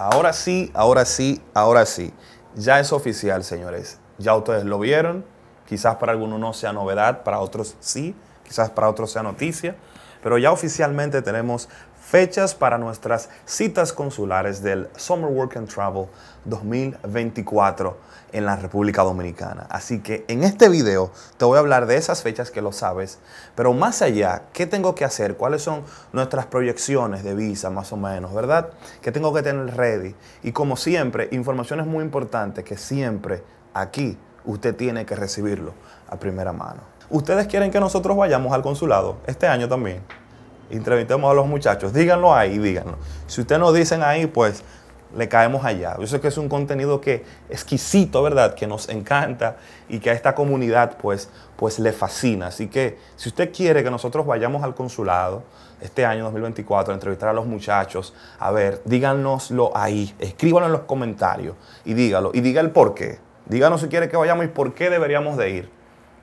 Ahora sí, ahora sí, ahora sí. Ya es oficial, señores. Ya ustedes lo vieron. Quizás para algunos no sea novedad, para otros sí, quizás para otros sea noticia. Pero ya oficialmente tenemos fechas para nuestras citas consulares del Summer Work and Travel 2024 en la República Dominicana. Así que en este video te voy a hablar de esas fechas que lo sabes, pero más allá, ¿qué tengo que hacer? ¿Cuáles son nuestras proyecciones de visa más o menos, verdad? ¿Qué tengo que tener ready? Y como siempre, información es muy importante que siempre aquí usted tiene que recibirlo a primera mano. ¿Ustedes quieren que nosotros vayamos al consulado este año también? entrevistemos a los muchachos. Díganlo ahí, díganlo. Si ustedes nos dicen ahí, pues le caemos allá. Yo sé que es un contenido que exquisito, ¿verdad? Que nos encanta y que a esta comunidad pues, pues le fascina. Así que si usted quiere que nosotros vayamos al consulado este año 2024 a entrevistar a los muchachos, a ver, díganoslo ahí, escríbanlo en los comentarios y díganlo. Y diga el por qué. Díganos si quiere que vayamos y por qué deberíamos de ir.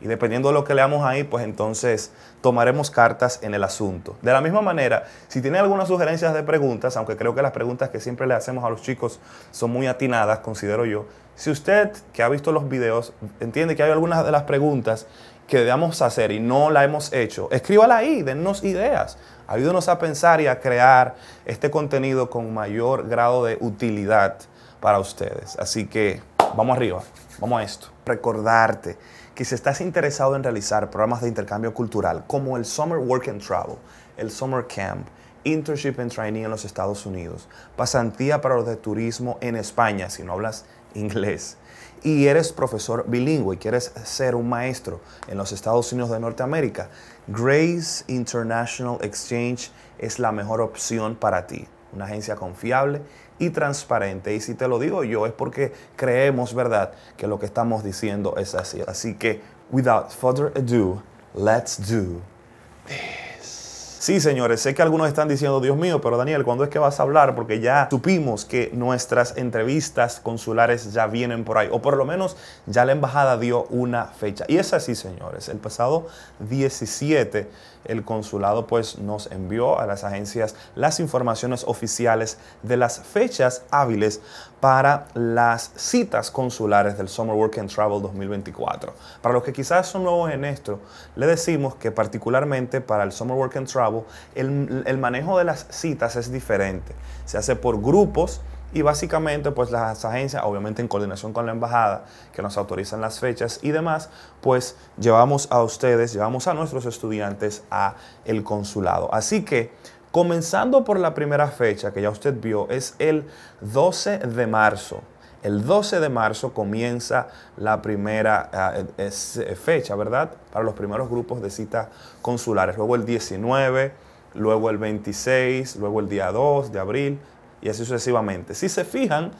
Y dependiendo de lo que leamos ahí, pues entonces tomaremos cartas en el asunto. De la misma manera, si tiene algunas sugerencias de preguntas, aunque creo que las preguntas que siempre le hacemos a los chicos son muy atinadas, considero yo, si usted que ha visto los videos entiende que hay algunas de las preguntas que debemos hacer y no la hemos hecho, escríbala ahí, dennos ideas, ayúdenos a pensar y a crear este contenido con mayor grado de utilidad para ustedes. Así que vamos arriba. Vamos a esto. Recordarte que si estás interesado en realizar programas de intercambio cultural como el Summer Work and Travel, el Summer Camp, Internship and training en los Estados Unidos, pasantía para los de turismo en España, si no hablas inglés, y eres profesor bilingüe y quieres ser un maestro en los Estados Unidos de Norteamérica, Grace International Exchange es la mejor opción para ti una agencia confiable y transparente. Y si te lo digo yo es porque creemos, ¿verdad?, que lo que estamos diciendo es así. Así que, without further ado, let's do Sí, señores, sé que algunos están diciendo, Dios mío, pero Daniel, ¿cuándo es que vas a hablar? Porque ya supimos que nuestras entrevistas consulares ya vienen por ahí, o por lo menos ya la embajada dio una fecha. Y es así, señores, el pasado 17 el consulado pues nos envió a las agencias las informaciones oficiales de las fechas hábiles para las citas consulares del Summer Work and Travel 2024. Para los que quizás son nuevos en esto, le decimos que particularmente para el Summer Work and Travel el, el manejo de las citas es diferente. Se hace por grupos y básicamente pues las agencias, obviamente en coordinación con la embajada, que nos autorizan las fechas y demás, pues llevamos a ustedes, llevamos a nuestros estudiantes a el consulado. Así que comenzando por la primera fecha que ya usted vio, es el 12 de marzo. El 12 de marzo comienza la primera ah, eh, eh, fecha, ¿verdad? Para los primeros grupos de citas consulares. Luego el 19, luego el 26, luego el día 2 de abril y así sucesivamente. Si se fijan,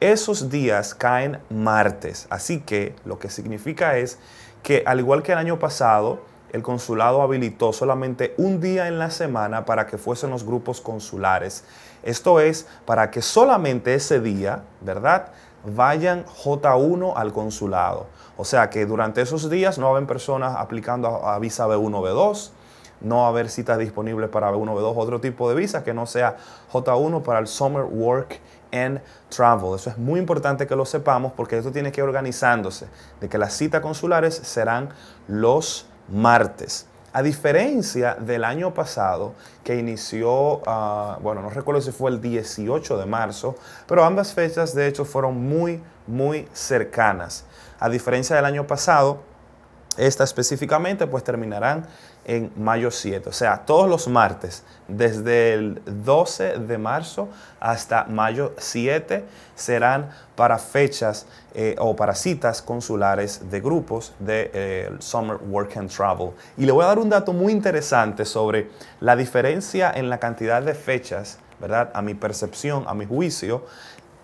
esos días caen martes. Así que lo que significa es que al igual que el año pasado, el consulado habilitó solamente un día en la semana para que fuesen los grupos consulares. Esto es, para que solamente ese día, ¿verdad? Vayan J1 al consulado. O sea que durante esos días no va personas aplicando a visa B1, B2, no va a haber citas disponibles para B1, B2, otro tipo de visa, que no sea J1 para el Summer Work and Travel. Eso es muy importante que lo sepamos porque esto tiene que ir organizándose, de que las citas consulares serán los martes. A diferencia del año pasado, que inició, ah, bueno, no recuerdo si fue el 18 de marzo, pero ambas fechas de hecho fueron muy, muy cercanas. A diferencia del año pasado, esta específicamente, pues terminarán en mayo 7, o sea, todos los martes, desde el 12 de marzo hasta mayo 7, serán para fechas eh, o para citas consulares de grupos de eh, Summer Work and Travel. Y le voy a dar un dato muy interesante sobre la diferencia en la cantidad de fechas, ¿verdad? A mi percepción, a mi juicio,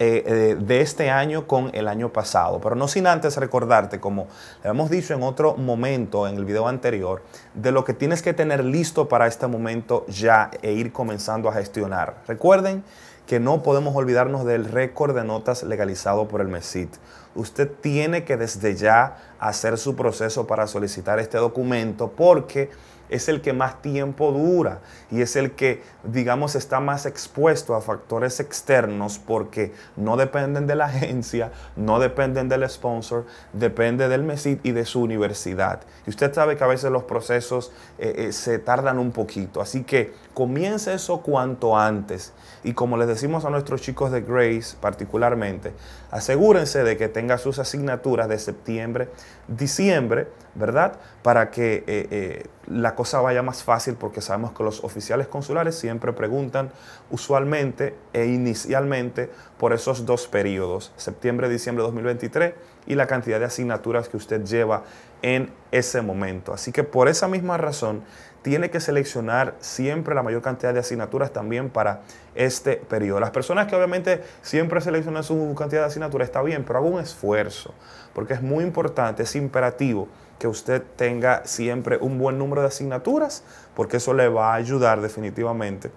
eh, eh, de este año con el año pasado. Pero no sin antes recordarte, como le hemos dicho en otro momento, en el video anterior, de lo que tienes que tener listo para este momento ya e ir comenzando a gestionar. Recuerden que no podemos olvidarnos del récord de notas legalizado por el MESIT. Usted tiene que desde ya hacer su proceso para solicitar este documento porque es el que más tiempo dura y es el que, digamos, está más expuesto a factores externos porque no dependen de la agencia, no dependen del sponsor, depende del MESID y de su universidad. Y usted sabe que a veces los procesos eh, eh, se tardan un poquito, así que comience eso cuanto antes. Y como les decimos a nuestros chicos de Grace particularmente, asegúrense de que tenga sus asignaturas de septiembre, diciembre, ¿verdad? Para que eh, la cosa vaya más fácil porque sabemos que los oficiales consulares siempre preguntan usualmente e inicialmente por esos dos periodos, septiembre-diciembre de 2023 y la cantidad de asignaturas que usted lleva en ese momento. Así que por esa misma razón tiene que seleccionar siempre la mayor cantidad de asignaturas también para este periodo. Las personas que obviamente siempre seleccionan su cantidad de asignaturas está bien, pero hago un esfuerzo porque es muy importante, es imperativo que usted tenga siempre un buen número de asignaturas, porque eso le va a ayudar definitivamente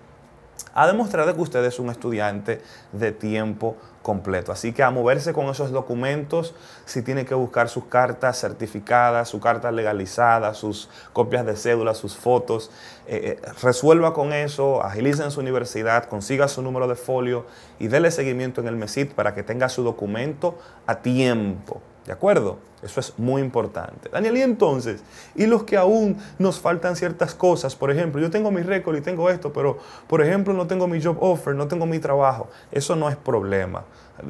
a demostrar que usted es un estudiante de tiempo completo. Así que a moverse con esos documentos, si tiene que buscar sus cartas certificadas, su carta legalizada, sus copias de cédula, sus fotos, eh, eh, resuelva con eso, agilice en su universidad, consiga su número de folio y dele seguimiento en el MESIT para que tenga su documento a tiempo. ¿De acuerdo? Eso es muy importante. Daniel, y entonces, y los que aún nos faltan ciertas cosas, por ejemplo, yo tengo mi récord y tengo esto, pero por ejemplo no tengo mi job offer, no tengo mi trabajo, eso no es problema.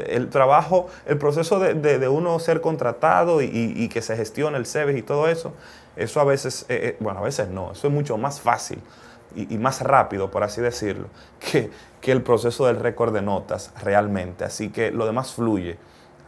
El trabajo, el proceso de, uno ser contratado y, que se gestione el CEBES y todo eso, eso a veces, eh, eh, bueno, a veces no, eso es mucho más fácil y, más rápido, por así decirlo, que el proceso del récord de notas realmente. Así que lo demás fluye.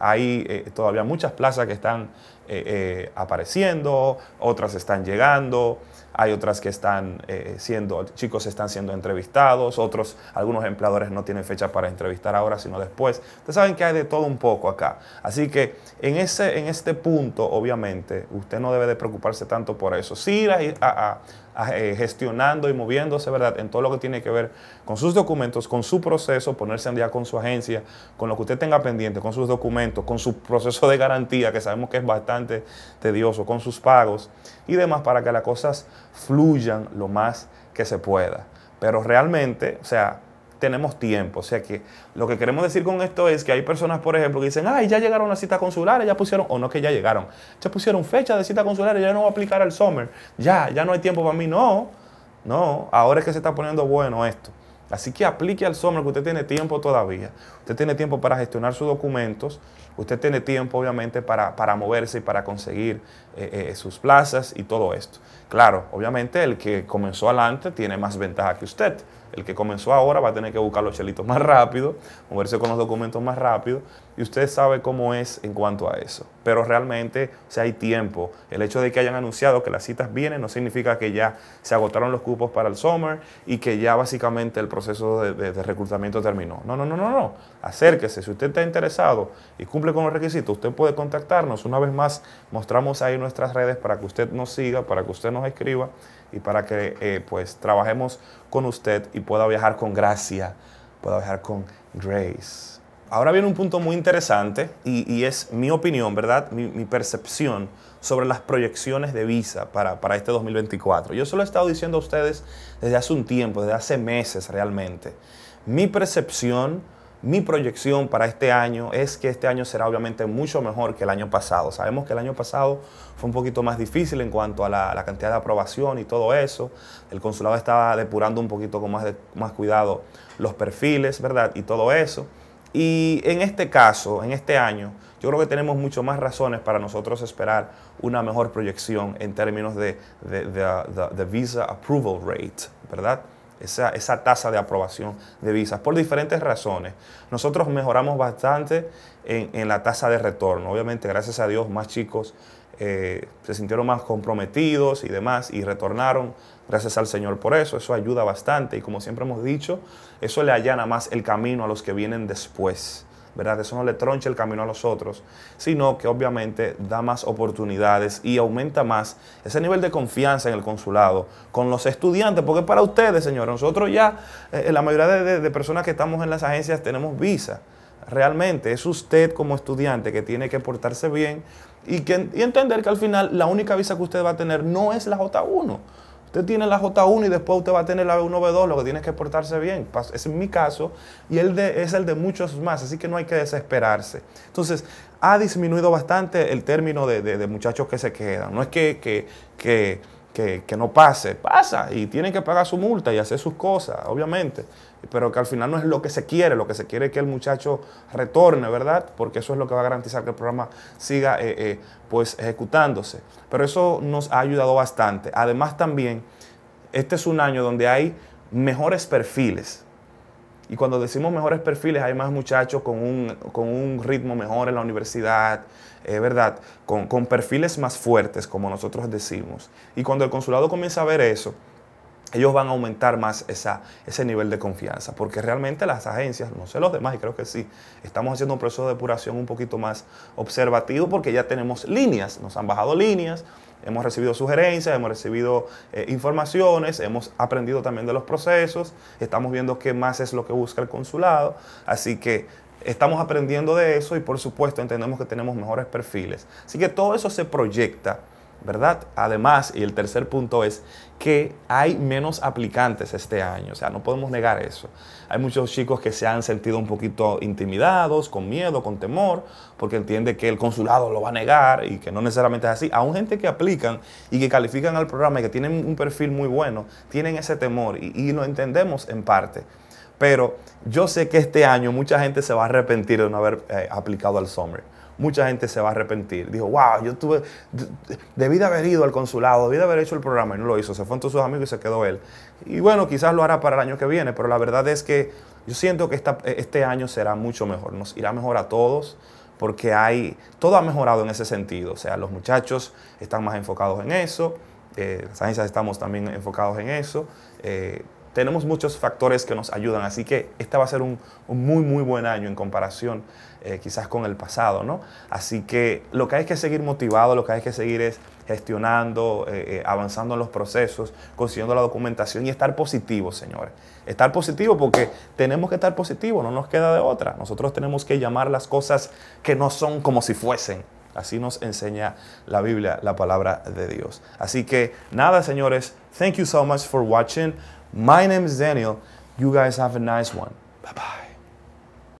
Hay eh, todavía muchas plazas que están eh, eh, apareciendo, otras están llegando, hay otras que están siendo, chicos están siendo entrevistados, otros, algunos empleadores no tienen fecha para entrevistar ahora, sino después. Ustedes saben que hay de todo un poco acá. Así que en, ese, en este punto, obviamente, usted no debe de preocuparse tanto por eso. Sí, a, a, Ah, eh, gestionando y moviéndose, ¿verdad? En todo lo que tiene que ver con sus documentos, con su proceso, ponerse en día con su agencia, con lo que usted tenga pendiente, con sus documentos, con su proceso de garantía, que sabemos que es bastante tedioso, con sus pagos y demás, para que las cosas fluyan lo más que se pueda. Pero realmente, o sea, tenemos tiempo. O sea que lo que queremos decir con esto es que hay personas, por ejemplo, que dicen, ay, ya llegaron las citas consulares, ya pusieron, o no que ya llegaron, ya pusieron fecha de cita consular, ya no va a aplicar al summer, ya, ya no hay tiempo para mí. No, no, ahora es que se está poniendo bueno esto. Así que aplique al summer que usted tiene tiempo todavía. Usted tiene tiempo para gestionar sus documentos. Usted tiene tiempo, obviamente, para, para moverse y para conseguir eh, eh, sus plazas y todo esto. Claro, obviamente el que comenzó adelante tiene más ventaja que usted. El que comenzó ahora va a tener que buscar los chelitos más rápido, moverse con los documentos más rápido, y usted sabe cómo es en cuanto a eso. Pero realmente, si hay tiempo. El hecho de que hayan anunciado que las citas vienen no significa que ya se agotaron los cupos para el summer y que ya básicamente el proceso de, de reclutamiento terminó. No, no, no, no, no. Acérquese. Si usted está interesado y cumple con los requisitos, usted puede contactarnos. Una vez más, mostramos ahí nuestras redes para que usted nos siga, para que usted nos escriba y para que eh, pues trabajemos con usted y pueda viajar con gracia, pueda viajar con grace. Ahora viene un punto muy interesante y, y es mi opinión, ¿verdad? Mi, percepción sobre las proyecciones de visa para, para este 2024. Yo se lo he estado diciendo a ustedes desde hace un tiempo, desde hace meses realmente. Mi percepción mi proyección para este año es que este año será obviamente mucho mejor que el año pasado. Sabemos que el año pasado fue un poquito más difícil en cuanto a la, cantidad de aprobación y todo eso. El consulado estaba depurando un poquito con más, más cuidado los perfiles, ¿verdad? Y todo eso. Y en este caso, en este año, yo creo que tenemos mucho más razones para nosotros esperar una mejor proyección en términos de, de, de, de visa approval rate, ¿verdad? esa, tasa de aprobación de visas por diferentes razones. Nosotros mejoramos bastante en, la tasa de retorno. Obviamente, gracias a Dios, más chicos eh, se sintieron más comprometidos y demás y retornaron. Gracias al Señor por eso, eso ayuda bastante y como siempre hemos dicho, eso le allana más el camino a los que vienen después. ¿verdad? Eso no le tronche el camino a los otros, sino que obviamente da más oportunidades y aumenta más ese nivel de confianza en el consulado con los estudiantes, porque para ustedes, señores, nosotros ya, eh, eh, la mayoría de, personas que estamos en las agencias tenemos visa realmente es usted como estudiante que tiene que portarse bien y, que, y entender que al final la única visa que usted va a tener no es la J1. Usted tiene la J1 y después usted va a tener la B1B2, lo que tiene que portarse bien. Es mi caso y el de, es el de muchos más, así que no hay que desesperarse. Entonces, ha disminuido bastante el término de, muchachos que se quedan. No es que, que que, no pase, pasa y tienen que pagar su multa y hacer sus cosas, obviamente, pero que al final no es lo que se quiere, lo que se quiere es que el muchacho retorne, ¿verdad? Porque eso es lo que va a garantizar que el programa siga eh, eh, pues ejecutándose. Pero eso nos ha ayudado bastante. Además también, este es un año donde hay mejores perfiles, y cuando decimos mejores perfiles, hay más muchachos con un, ritmo mejor en la universidad, eh, ¿verdad? Con, perfiles más fuertes, como nosotros decimos. Y cuando el consulado comienza a ver eso, ellos van a aumentar más esa, ese nivel de confianza, porque realmente las agencias, no sé los demás, y creo que sí, estamos haciendo un proceso de depuración un poquito más observativo porque ya tenemos líneas, nos han bajado líneas, Hemos recibido sugerencias, hemos recibido eh, informaciones, hemos aprendido también de los procesos, estamos viendo qué más es lo que busca el consulado, así que estamos aprendiendo de eso y por supuesto entendemos que tenemos mejores perfiles. Así que todo eso se proyecta ¿verdad? Además, y el tercer punto es que hay menos aplicantes este año, o sea, no podemos negar eso. Hay muchos chicos que se han sentido un poquito intimidados, con miedo, con temor, porque entiende que el consulado lo va a negar y que no necesariamente es así. Aún gente que aplican y que califican al programa y que tienen un perfil muy bueno, tienen ese temor y, lo entendemos en parte. Pero yo sé que este año mucha gente se va a arrepentir de no haber eh, aplicado al Summer mucha gente se va a arrepentir. Dijo, wow, yo tuve, debí de haber ido al consulado, debí de haber hecho el programa y no lo hizo. Se fue todos sus amigos y se quedó él. Y bueno, quizás lo hará para el año que viene, pero la verdad es que yo siento que este año será mucho mejor, nos irá mejor a todos porque hay, todo ha mejorado en ese sentido. O sea, los muchachos están más enfocados en eso, eh, las agencias estamos también enfocados en eso. Eh, tenemos muchos factores que nos ayudan, así que este va a ser un, muy, muy buen año en comparación eh, quizás con el pasado, ¿no? Así que lo que hay que seguir motivado, lo que hay que seguir es gestionando, eh, eh, avanzando en los procesos, consiguiendo la documentación y estar positivo, señores. Estar positivo porque tenemos que estar positivo, no nos queda de otra. Nosotros tenemos que llamar las cosas que no son como si fuesen. Así nos enseña la Biblia, la palabra de Dios. Así que nada, señores. Thank you so much for watching. My name is Daniel. You guys have a nice one. Bye bye.